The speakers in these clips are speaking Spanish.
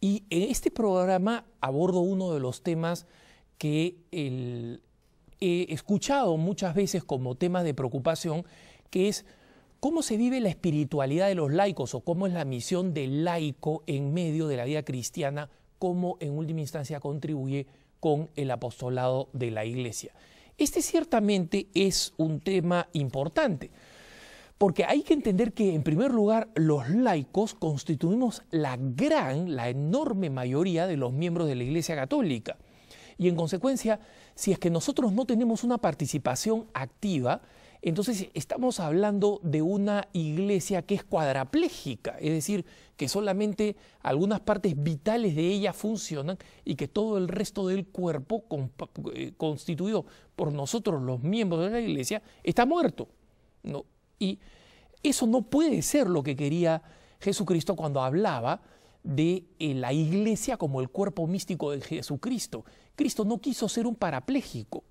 Y en este programa abordo uno de los temas que he escuchado muchas veces como temas de preocupación, que es cómo se vive la espiritualidad de los laicos o cómo es la misión del laico en medio de la vida cristiana, cómo en última instancia contribuye con el apostolado de la Iglesia. Este ciertamente es un tema importante. Porque hay que entender que, en primer lugar, los laicos constituimos la gran, la enorme mayoría de los miembros de la Iglesia Católica. Y en consecuencia, si es que nosotros no tenemos una participación activa, entonces estamos hablando de una iglesia que es cuadraplégica, es decir, que solamente algunas partes vitales de ella funcionan y que todo el resto del cuerpo eh, constituido por nosotros los miembros de la iglesia está muerto. No, y eso no puede ser lo que quería Jesucristo cuando hablaba de eh, la iglesia como el cuerpo místico de Jesucristo. Cristo no quiso ser un parapléjico.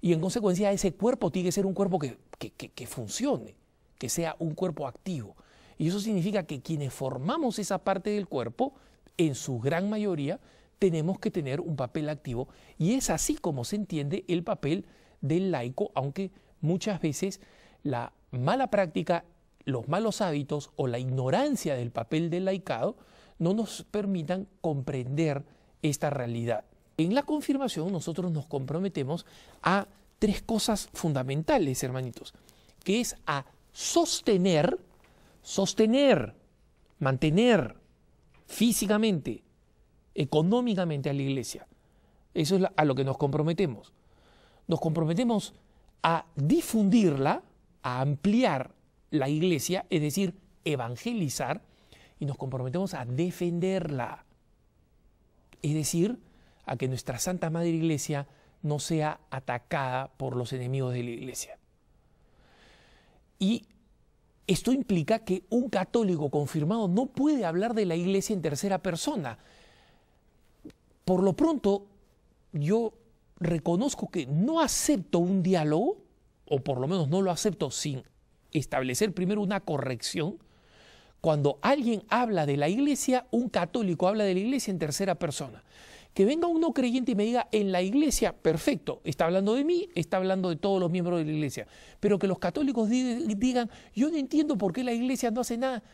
Y en consecuencia ese cuerpo tiene que ser un cuerpo que, que funcione, que sea un cuerpo activo. Y eso significa que quienes formamos esa parte del cuerpo, en su gran mayoría, tenemos que tener un papel activo. Y es así como se entiende el papel del laico, aunque muchas veces la mala práctica, los malos hábitos o la ignorancia del papel del laicado no nos permitan comprender esta realidad. En la confirmación nosotros nos comprometemos a tres cosas fundamentales, hermanitos, que es a sostener, sostener, mantener físicamente, económicamente a la iglesia. Eso es a lo que nos comprometemos. Nos comprometemos a difundirla, a ampliar la iglesia, es decir, evangelizar, y nos comprometemos a defenderla. Es decir, a que nuestra Santa Madre Iglesia no sea atacada por los enemigos de la iglesia. Y esto implica que un católico confirmado no puede hablar de la iglesia en tercera persona. Por lo pronto, yo reconozco que no acepto un diálogo o por lo menos no lo acepto sin establecer primero una corrección, cuando alguien habla de la iglesia, un católico habla de la iglesia en tercera persona. Que venga un no creyente y me diga, en la iglesia, perfecto, está hablando de mí, está hablando de todos los miembros de la iglesia. Pero que los católicos digan, yo no entiendo por qué la iglesia no hace nada.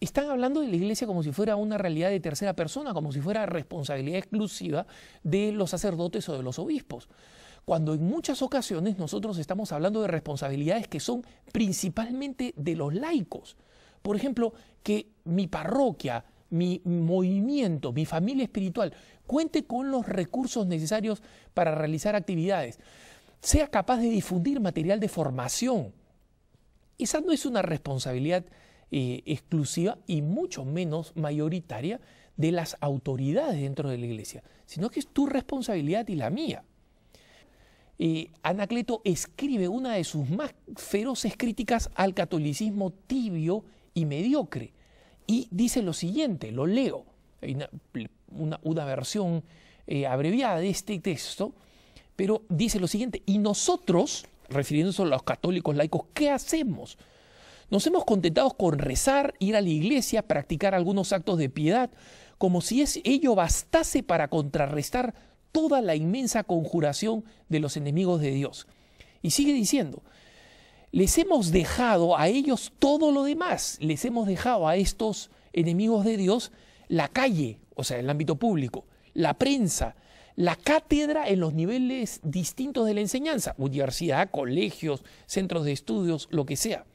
Están hablando de la iglesia como si fuera una realidad de tercera persona, como si fuera responsabilidad exclusiva de los sacerdotes o de los obispos cuando en muchas ocasiones nosotros estamos hablando de responsabilidades que son principalmente de los laicos. Por ejemplo, que mi parroquia, mi movimiento, mi familia espiritual cuente con los recursos necesarios para realizar actividades, sea capaz de difundir material de formación. Esa no es una responsabilidad eh, exclusiva y mucho menos mayoritaria de las autoridades dentro de la iglesia, sino que es tu responsabilidad y la mía. Eh, Anacleto escribe una de sus más feroces críticas al catolicismo tibio y mediocre. Y dice lo siguiente, lo leo, hay una, versión eh, abreviada de este texto, pero dice lo siguiente, y nosotros, refiriéndonos a los católicos laicos, ¿qué hacemos? Nos hemos contentado con rezar, ir a la iglesia, practicar algunos actos de piedad, como si ello bastase para contrarrestar toda la inmensa conjuración de los enemigos de Dios. Y sigue diciendo, les hemos dejado a ellos todo lo demás, les hemos dejado a estos enemigos de Dios la calle, o sea, el ámbito público, la prensa, la cátedra en los niveles distintos de la enseñanza, universidad, colegios, centros de estudios, lo que sea.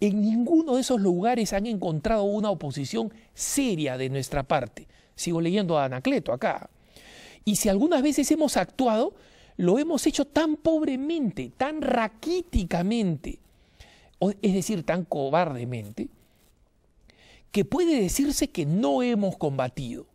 En ninguno de esos lugares han encontrado una oposición seria de nuestra parte. Sigo leyendo a Anacleto acá. Y si algunas veces hemos actuado, lo hemos hecho tan pobremente, tan raquíticamente, es decir, tan cobardemente, que puede decirse que no hemos combatido.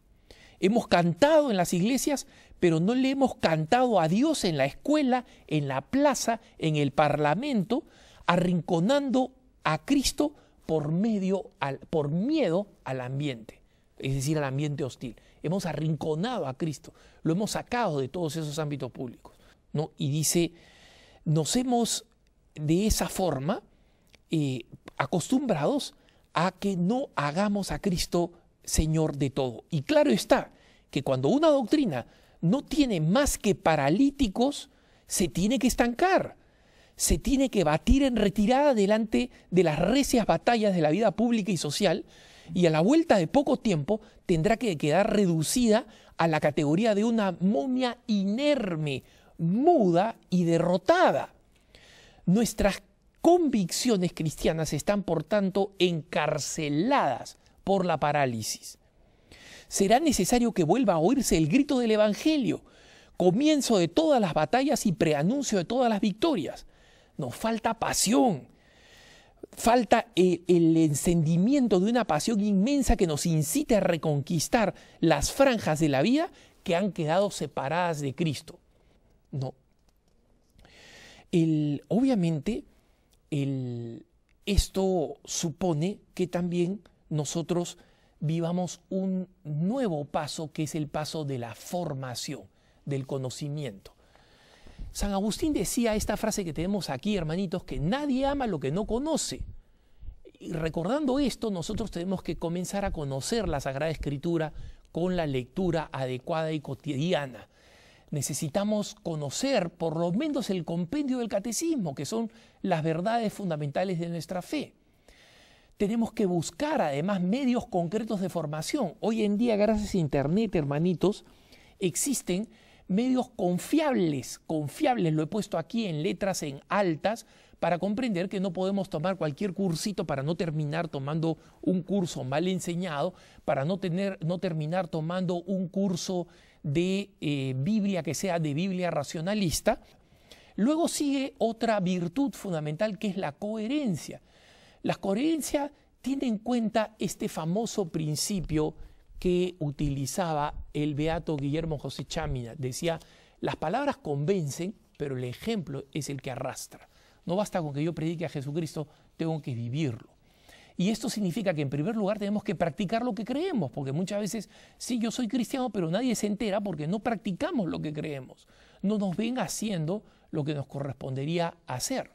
Hemos cantado en las iglesias, pero no le hemos cantado a Dios en la escuela, en la plaza, en el parlamento, arrinconando a Cristo por, medio al, por miedo al ambiente es decir, al ambiente hostil. Hemos arrinconado a Cristo, lo hemos sacado de todos esos ámbitos públicos. ¿no? Y dice, nos hemos de esa forma eh, acostumbrados a que no hagamos a Cristo Señor de todo. Y claro está que cuando una doctrina no tiene más que paralíticos, se tiene que estancar, se tiene que batir en retirada delante de las recias batallas de la vida pública y social y a la vuelta de poco tiempo tendrá que quedar reducida a la categoría de una momia inerme, muda y derrotada. Nuestras convicciones cristianas están, por tanto, encarceladas por la parálisis. Será necesario que vuelva a oírse el grito del Evangelio, comienzo de todas las batallas y preanuncio de todas las victorias. Nos falta pasión, falta el, encendimiento de una pasión inmensa que nos incite a reconquistar las franjas de la vida que han quedado separadas de Cristo. No. obviamente, esto supone que también nosotros vivamos un nuevo paso que es el paso de la formación, del conocimiento. San Agustín decía esta frase que tenemos aquí, hermanitos, que nadie ama lo que no conoce. Y recordando esto, nosotros tenemos que comenzar a conocer la Sagrada Escritura con la lectura adecuada y cotidiana. Necesitamos conocer por lo menos el compendio del catecismo, que son las verdades fundamentales de nuestra fe. Tenemos que buscar además medios concretos de formación. Hoy en día, gracias a Internet, hermanitos, existen medios confiables, confiables, lo he puesto aquí en letras en altas, para comprender que no podemos tomar cualquier cursito para no terminar tomando un curso mal enseñado, para no, tener, no terminar tomando un curso de eh, Biblia que sea de Biblia racionalista. Luego sigue otra virtud fundamental que es la coherencia. La coherencia tiene en cuenta este famoso principio que utilizaba el beato Guillermo José Chámina. Decía, las palabras convencen, pero el ejemplo es el que arrastra. No basta con que yo predique a Jesucristo, tengo que vivirlo. Y esto significa que en primer lugar tenemos que practicar lo que creemos, porque muchas veces, sí, yo soy cristiano, pero nadie se entera porque no practicamos lo que creemos. No nos ven haciendo lo que nos correspondería hacer.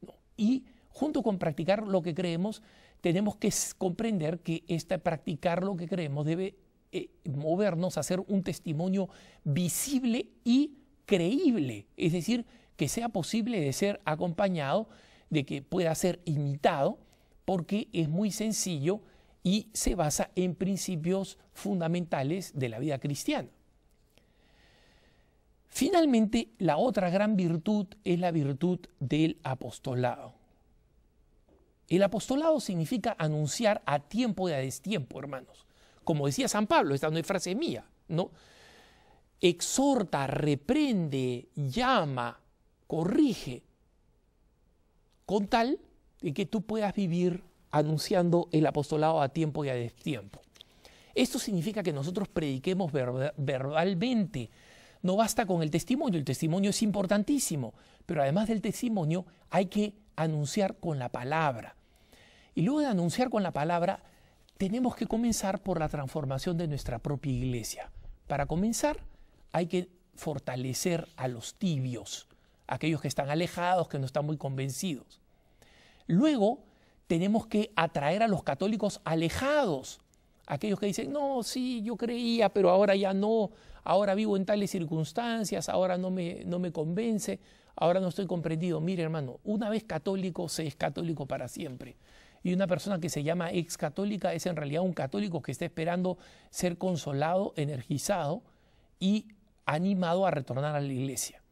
¿no? Y junto con practicar lo que creemos, tenemos que comprender que esta practicar lo que creemos debe eh, movernos a hacer un testimonio visible y creíble, es decir, que sea posible de ser acompañado, de que pueda ser imitado, porque es muy sencillo y se basa en principios fundamentales de la vida cristiana. Finalmente, la otra gran virtud es la virtud del apostolado. El apostolado significa anunciar a tiempo y a destiempo, hermanos. Como decía San Pablo, esta no es frase mía, ¿no? Exhorta, reprende, llama, corrige, con tal de que tú puedas vivir anunciando el apostolado a tiempo y a destiempo. Esto significa que nosotros prediquemos verbalmente. No basta con el testimonio, el testimonio es importantísimo, pero además del testimonio hay que anunciar con la palabra. Y luego de anunciar con la palabra, tenemos que comenzar por la transformación de nuestra propia iglesia. Para comenzar, hay que fortalecer a los tibios, aquellos que están alejados, que no están muy convencidos. Luego, tenemos que atraer a los católicos alejados, aquellos que dicen, no, sí, yo creía, pero ahora ya no, ahora vivo en tales circunstancias, ahora no me, no me convence, ahora no estoy comprendido. Mire, hermano, una vez católico se es católico para siempre y una persona que se llama ex católica es en realidad un católico que está esperando ser consolado, energizado y animado a retornar a la iglesia.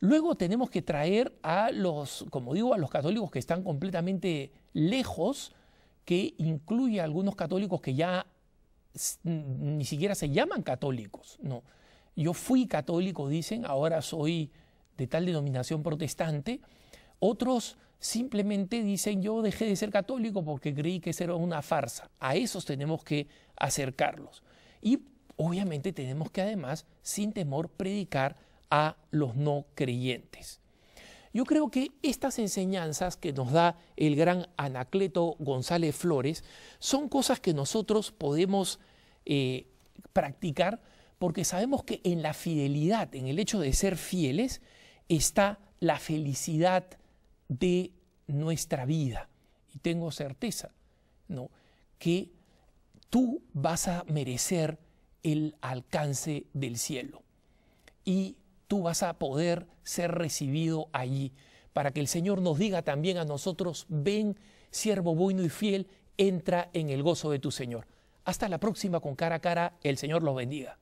Luego tenemos que traer a los, como digo, a los católicos que están completamente lejos, que incluye a algunos católicos que ya ni siquiera se llaman católicos, no. Yo fui católico, dicen, ahora soy de tal denominación protestante. Otros simplemente dicen yo dejé de ser católico porque creí que eso era una farsa. A esos tenemos que acercarlos. Y obviamente tenemos que además, sin temor, predicar a los no creyentes. Yo creo que estas enseñanzas que nos da el gran Anacleto González Flores son cosas que nosotros podemos eh, practicar porque sabemos que en la fidelidad, en el hecho de ser fieles, está la felicidad de nuestra vida. Y tengo certeza ¿no? que tú vas a merecer el alcance del cielo. Y tú vas a poder ser recibido allí, para que el Señor nos diga también a nosotros, ven, siervo bueno y fiel, entra en el gozo de tu Señor. Hasta la próxima con cara a cara, el Señor los bendiga.